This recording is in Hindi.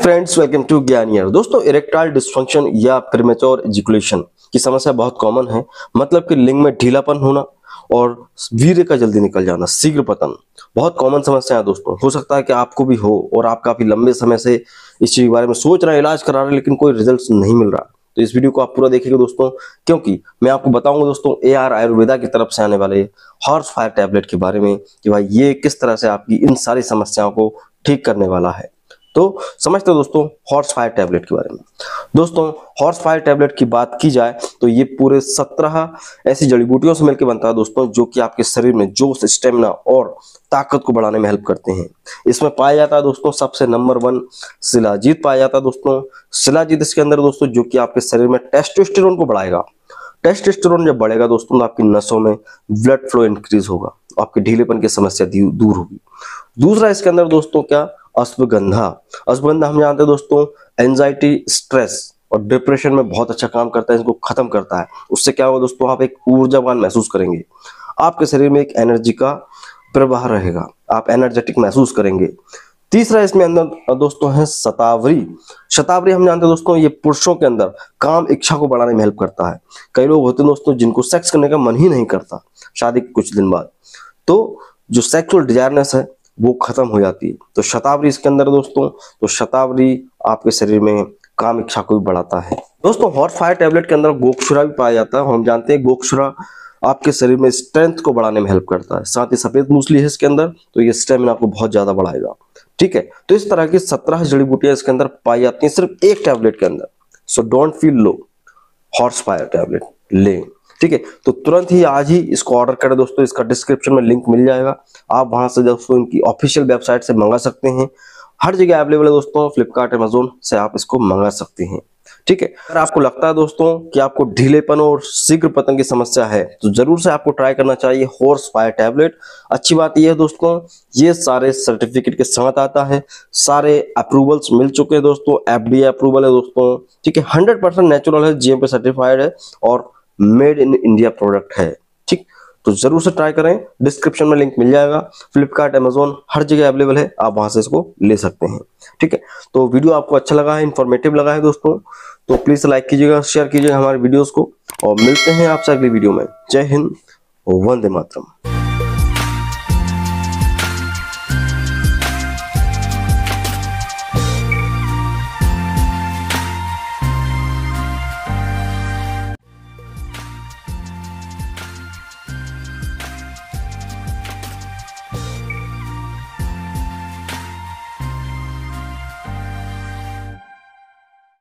फ्रेंड्स वेलकम टू ज्ञानियर दोस्तों इरेक्टाइल डिस्फंक्शन या प्रीमेच्योर एजुकुलेशन की समस्या बहुत कॉमन है मतलब कि लिंग में ढीलापन होना और वीर्य का जल्दी निकल जाना शीघ्र पतन बहुत कॉमन समस्या है दोस्तों हो सकता है कि आपको भी हो और आप काफी लंबे समय से इस चीज के बारे में सोच रहे हैं इलाज करा रहे हैं लेकिन कोई रिजल्ट नहीं मिल रहा तो इस वीडियो को आप पूरा देखिएगा दोस्तों क्योंकि मैं आपको बताऊंगा दोस्तों ए आर आयुर्वेदा की तरफ से आने वाले हॉर्स फायर टैबलेट के बारे में कि भाई ये किस तरह से आपकी इन सारी समस्याओं को ठीक करने वाला है तो समझते हैं दोस्तों हॉर्स फायर टैबलेट के बारे में दोस्तों हॉर्स फायर टैबलेट की बात की जाए तो ये पूरे सत्रह ऐसी जड़ी बूटियों से मिलकर बनता है दोस्तों जो कि आपके शरीर में जोश स्टेमिना और ताकत को बढ़ाने में हेल्प करते हैं इसमें पाया जाता है दोस्तों सबसे नंबर वन शिलाजीत पाया जाता है दोस्तों शिलाजीत इसके अंदर दोस्तों जो कि आपके शरीर में टेस्टोस्टेरोन को बढ़ाएगा टेस्टोस्टेरोन जब बढ़ेगा दोस्तों तो आपकी नसों में ब्लड फ्लो इंक्रीज होगा आपके ढीलेपन की समस्या दूर होगी दूसरा इसके अंदर दोस्तों क्या अश्वगंधा अश्वगंधा हम जानते हैं दोस्तों एंजाइटी स्ट्रेस और डिप्रेशन में बहुत अच्छा काम करता है इसको खत्म करता है उससे क्या होगा दोस्तों आप एक ऊर्जावान महसूस करेंगे आपके शरीर में एक एनर्जी का प्रवाह रहेगा आप एनर्जेटिक महसूस करेंगे तीसरा इसमें अंदर दोस्तों है शतावरी शतावरी हम जानते हैं दोस्तों ये पुरुषों के अंदर काम इच्छा को बढ़ाने में हेल्प करता है कई लोग होते हैं दोस्तों जिनको सेक्स करने का मन ही नहीं करता शादी के कुछ दिन बाद तो जो सेक्सुअल डिजायरनेस है वो खत्म हो जाती है तो शतावरी इसके अंदर दोस्तों तो शतावरी आपके शरीर में काम इच्छा को भी बढ़ाता है दोस्तों हॉट फायर टेबलेट के अंदर गोक्षुरा भी पाया जाता है हम जानते हैं गोक्षुरा आपके शरीर में स्ट्रेंथ को बढ़ाने में हेल्प करता है साथ ही सफेद मूसली है इसके अंदर तो ये स्टेमिना आपको बहुत ज्यादा बढ़ाएगा ठीक है तो इस तरह की सत्रह जड़ी बूटियां इसके अंदर पाई जाती हैं सिर्फ एक टैबलेट के अंदर so don't feel low horse fire tablet लें ठीक है तो तुरंत ही आज ही इसको ऑर्डर करें दोस्तों इसका डिस्क्रिप्शन में लिंक मिल जाएगा आप वहां से दोस्तों इनकी ऑफिशियल वेबसाइट से मंगा सकते हैं हर जगह अवेलेबल है दोस्तों फ्लिपकार्ट अमेजोन से आप इसको मंगा सकते हैं ठीक है अगर आपको लगता है दोस्तों कि आपको ढीलेपन और शीघ्र पतन की समस्या है तो जरूर से आपको ट्राई करना चाहिए हॉर्स फायर टैबलेट अच्छी बात यह है दोस्तों ये सारे सर्टिफिकेट के साथ आता है सारे अप्रूवल्स मिल चुके हैं दोस्तों एफडीए अप्रूवल है दोस्तों ठीक है हंड्रेड नेचुरल है जीएमपी सर्टिफाइड है और मेड इन इंडिया प्रोडक्ट है ठीक तो जरूर से ट्राई करें डिस्क्रिप्शन में लिंक मिल जाएगा फ्लिपकार्ट एमेजोन हर जगह अवेलेबल है आप वहां से इसको ले सकते हैं ठीक है तो वीडियो आपको अच्छा लगा है इन्फॉर्मेटिव लगा है दोस्तों तो प्लीज लाइक कीजिएगा शेयर कीजिएगा हमारे वीडियोस को और मिलते हैं आपसे अगली वीडियो में जय हिंद वंदे मातरम